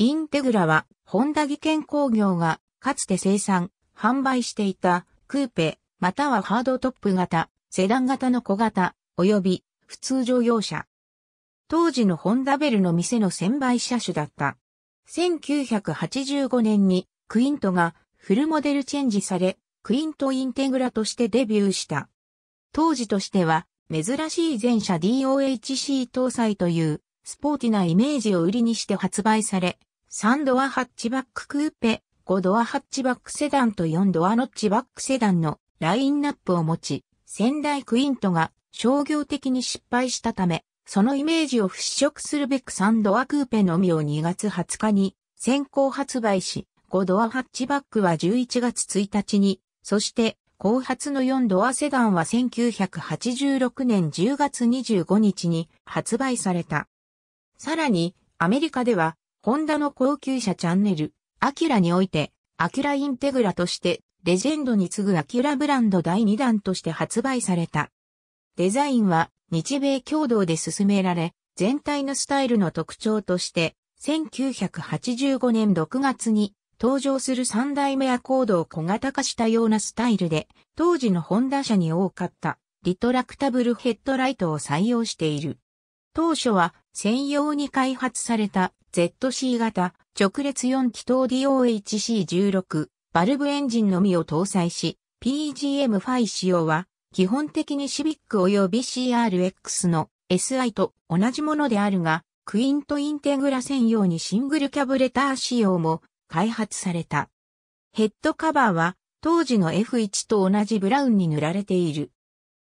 インテグラは、ホンダ技研工業が、かつて生産、販売していた、クーペ、またはハードトップ型、セダン型の小型、及び、普通乗用車。当時のホンダベルの店の専売車種だった。1985年に、クイントが、フルモデルチェンジされ、クイントインテグラとしてデビューした。当時としては、珍しい全車 DOHC 搭載という、スポーティなイメージを売りにして発売され、3ドアハッチバッククーペ、5ドアハッチバックセダンと4ドアノッチバックセダンのラインナップを持ち、仙台クイントが商業的に失敗したため、そのイメージを払拭するべく3ドアクーペのみを2月20日に先行発売し、5ドアハッチバックは11月1日に、そして後発の4ドアセダンは1986年10月25日に発売された。さらに、アメリカではホンダの高級車チャンネル、アキラにおいて、アキラインテグラとして、レジェンドに次ぐアキラブランド第2弾として発売された。デザインは、日米共同で進められ、全体のスタイルの特徴として、1985年6月に登場する3代目アコードを小型化したようなスタイルで、当時のホンダ車に多かったリトラクタブルヘッドライトを採用している。当初は専用に開発された ZC 型直列4気筒 DOHC16 バルブエンジンのみを搭載し、PGM5 仕様は基本的にシビック及び CRX の SI と同じものであるが、クイントインテグラ専用にシングルキャブレター仕様も開発された。ヘッドカバーは当時の F1 と同じブラウンに塗られている。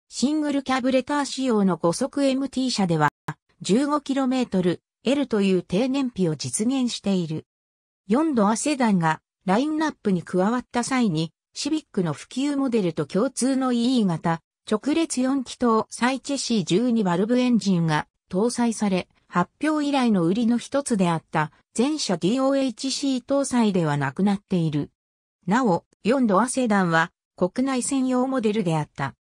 シングルキャブレター仕様の5速 MT 車では 15km L という低燃費を実現している。4度アセダンがラインナップに加わった際に、シビックの普及モデルと共通の EE 型、直列4気筒サイチェ C12 バルブエンジンが搭載され、発表以来の売りの一つであった全車 DOHC 搭載ではなくなっている。なお、4度アセダンは国内専用モデルであった。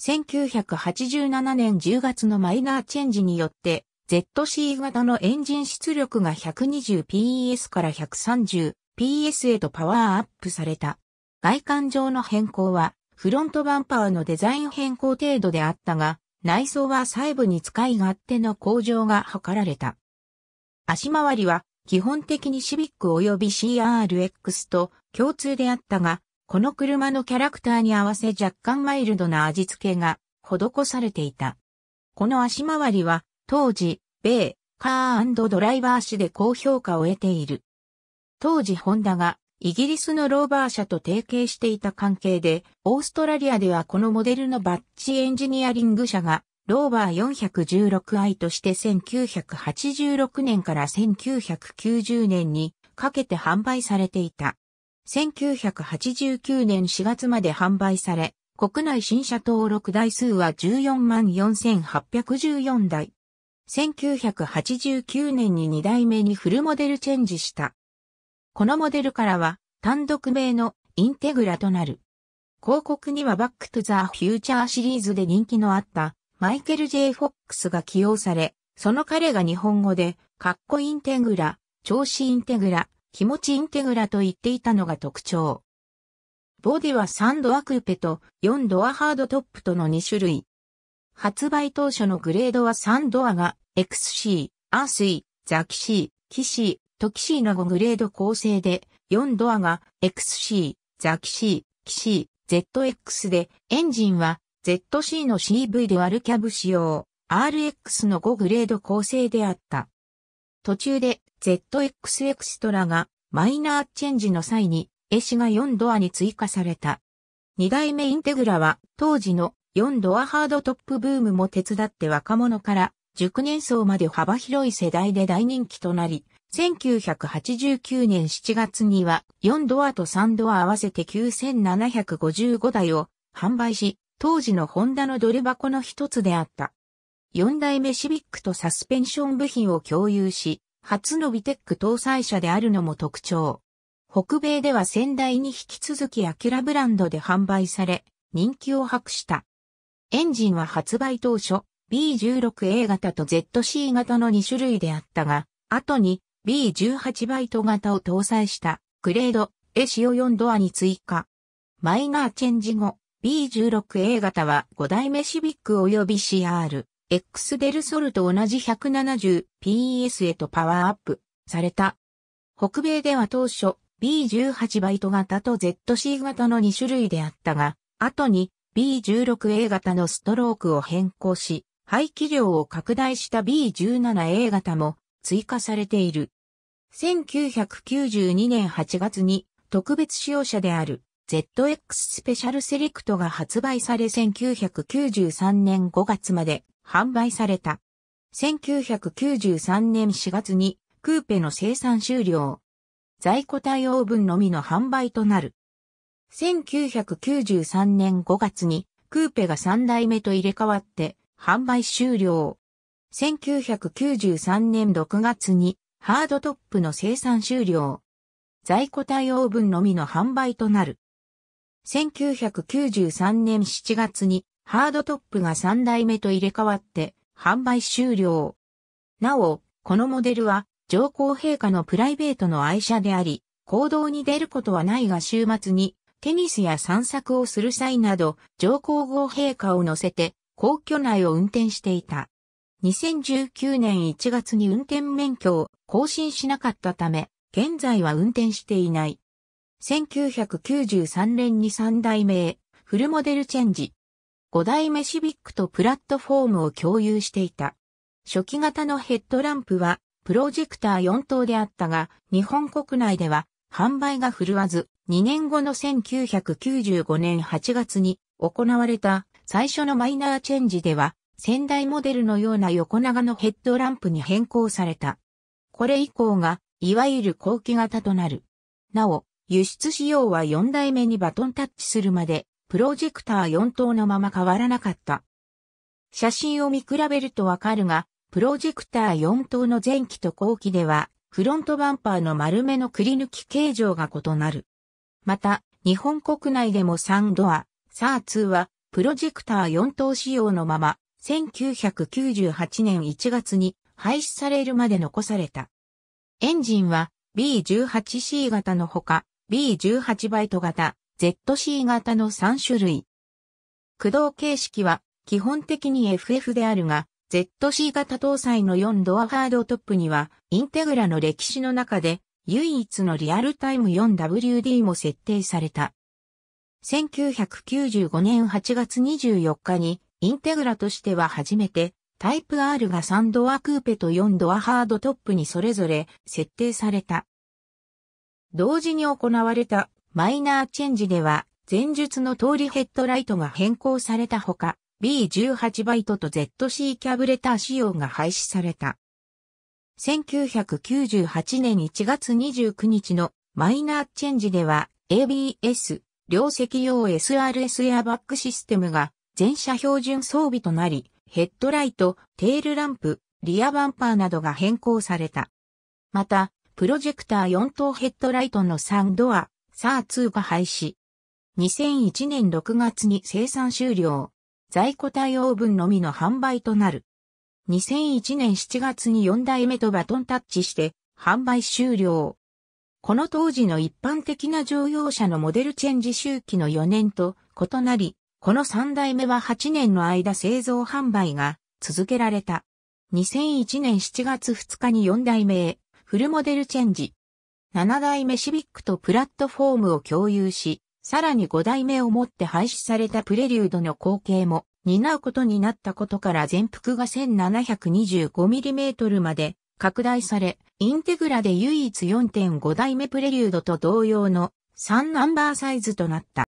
1987年10月のマイナーチェンジによって ZC 型のエンジン出力が 120PS から 130PS へとパワーアップされた。外観上の変更は、フロントバンパーのデザイン変更程度であったが、内装は細部に使い勝手の向上が図られた。足回りは、基本的にシビック及び CRX と共通であったが、この車のキャラクターに合わせ若干マイルドな味付けが施されていた。この足回りは当時、米、カードライバー誌で高評価を得ている。当時ホンダがイギリスのローバー社と提携していた関係で、オーストラリアではこのモデルのバッチエンジニアリング社が、ローバー 416i として1986年から1990年にかけて販売されていた。1989年4月まで販売され、国内新車登録台数は14万4814台。1989年に2代目にフルモデルチェンジした。このモデルからは単独名のインテグラとなる。広告にはバックトゥザ・フューチャーシリーズで人気のあったマイケル・ J・ フォックスが起用され、その彼が日本語で、かっこインテグラ、調子インテグラ、気持ちインテグラと言っていたのが特徴。ボディは3ドアクーペと4ドアハードトップとの2種類。発売当初のグレードは3ドアが XC、アースイ、ザキシー、キシー、トキシーの5グレード構成で、4ドアが XC、ザキシー、キシー、ZX で、エンジンは ZC の CV で割るキャブ仕様、RX の5グレード構成であった。途中で ZX エクストラがマイナーチェンジの際に、s が4ドアに追加された。2代目インテグラは当時の4ドアハードトップブームも手伝って若者から熟年層まで幅広い世代で大人気となり、1989年7月には4ドアと3ドア合わせて9755台を販売し、当時のホンダのドル箱の一つであった。4代目シビックとサスペンション部品を共有し、初のビテック搭載車であるのも特徴。北米では先代に引き続きアキュラブランドで販売され、人気を博した。エンジンは発売当初 B16A 型と ZC 型の2種類であったが、後に B18 バイト型を搭載したグレード A シオ4ドアに追加。マイナーチェンジ後、B16A 型は5代目シビック及び CR、X デルソルと同じ 170PS へとパワーアップされた。北米では当初 B18 バイト型と ZC 型の2種類であったが、後に B16A 型のストロークを変更し、排気量を拡大した B17A 型も追加されている。1992年8月に特別使用車である ZX スペシャルセレクトが発売され1993年5月まで販売された。1993年4月にクーペの生産終了。在庫対応分のみの販売となる。1993年5月にクーペが3代目と入れ替わって販売終了。1993年6月にハードトップの生産終了。在庫対応分のみの販売となる。1993年7月にハードトップが3代目と入れ替わって販売終了。なお、このモデルは上皇陛下のプライベートの愛車であり、行動に出ることはないが週末にテニスや散策をする際など、上皇后陛下を乗せて皇居内を運転していた。2019年1月に運転免許を更新しなかったため、現在は運転していない。1993年に3代目フルモデルチェンジ。5代目シビックとプラットフォームを共有していた。初期型のヘッドランプはプロジェクター4灯であったが、日本国内では販売が振るわず、2年後の1995年8月に行われた最初のマイナーチェンジでは、先代モデルのような横長のヘッドランプに変更された。これ以降が、いわゆる後期型となる。なお、輸出仕様は4代目にバトンタッチするまで、プロジェクター4等のまま変わらなかった。写真を見比べるとわかるが、プロジェクター4等の前期と後期では、フロントバンパーの丸めのくり抜き形状が異なる。また、日本国内でも3ドア、サーツーは、プロジェクター4等仕様のまま、1998年1月に廃止されるまで残された。エンジンは B18C 型のほか B18 バイト型、ZC 型の3種類。駆動形式は基本的に FF であるが、ZC 型搭載の4ドアハードトップには、インテグラの歴史の中で唯一のリアルタイム 4WD も設定された。1995年8月24日に、インテグラとしては初めて、タイプ R が3ドアクーペと4ドアハードトップにそれぞれ設定された。同時に行われたマイナーチェンジでは、前述の通りヘッドライトが変更されたほか、B18 バイトと ZC キャブレター仕様が廃止された。1998年1月29日のマイナーチェンジでは ABS、両席用 SRS エアバックシステムが全車標準装備となり、ヘッドライト、テールランプ、リアバンパーなどが変更された。また、プロジェクター4等ヘッドライトの3ドア、サー2が廃止。2001年6月に生産終了。在庫対応分のみの販売となる。2001年7月に4代目とバトンタッチして販売終了。この当時の一般的な乗用車のモデルチェンジ周期の4年と異なり、この3代目は8年の間製造販売が続けられた。2001年7月2日に4代目へフルモデルチェンジ。7代目シビックとプラットフォームを共有し、さらに5代目をもって廃止されたプレリュードの後継も担うことになったことから全幅が 1725mm まで拡大され、インテグラで唯一4.5代目プレリュードと同様の3ナンバーサイズとなった。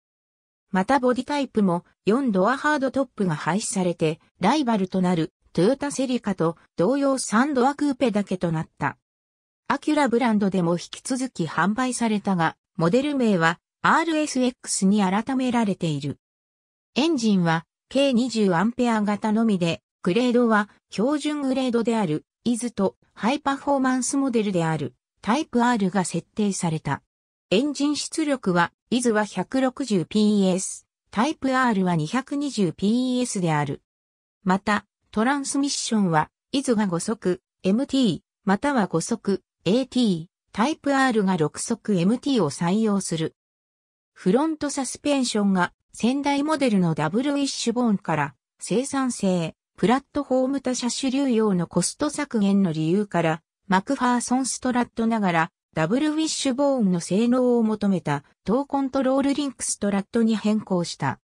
またボディタイプも4ドアハードトップが廃止されて、ライバルとなるトヨタセリカと同様3ドアクーペだけとなった。アキュラブランドでも引き続き販売されたが、モデル名は RSX に改められている。エンジンは計20アンペア型のみで、グレードは標準グレードである、イズとハイパフォーマンスモデルである、タイプ R が設定された。エンジン出力は、イズは 160PS、タイプ R は 220PS である。また、トランスミッションは、イズが5速、MT、または5速、AT、タイプ R が6速 MT を採用する。フロントサスペンションが先代モデルのダブルイッシュボーンから生産性、プラットフォーム他車種流用のコスト削減の理由から、マクファーソンストラットながら、ダブルウィッシュボーンの性能を求めた、等コントロールリンクストラットに変更した。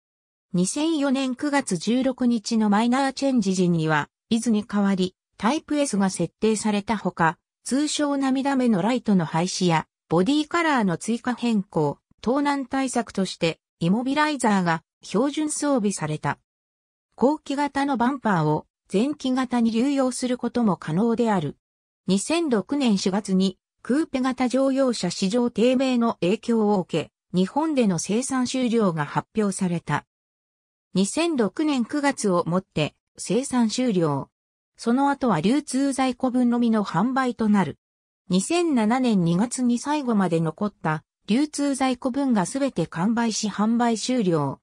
2004年9月16日のマイナーチェンジ時には、イズに代わり、タイプ S が設定されたほか、通称涙目のライトの廃止や、ボディカラーの追加変更、盗難対策として、イモビライザーが標準装備された。後期型のバンパーを前期型に流用することも可能である。2006年4月にクーペ型乗用車市場低迷の影響を受け、日本での生産終了が発表された。2006年9月をもって生産終了。その後は流通在庫分のみの販売となる。2007年2月に最後まで残った流通在庫分がすべて完売し販売終了。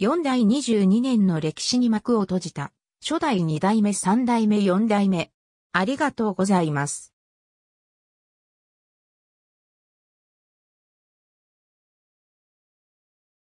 4代22年の歴史に幕を閉じた、初代2代目3代目4代目。ありがとうございます。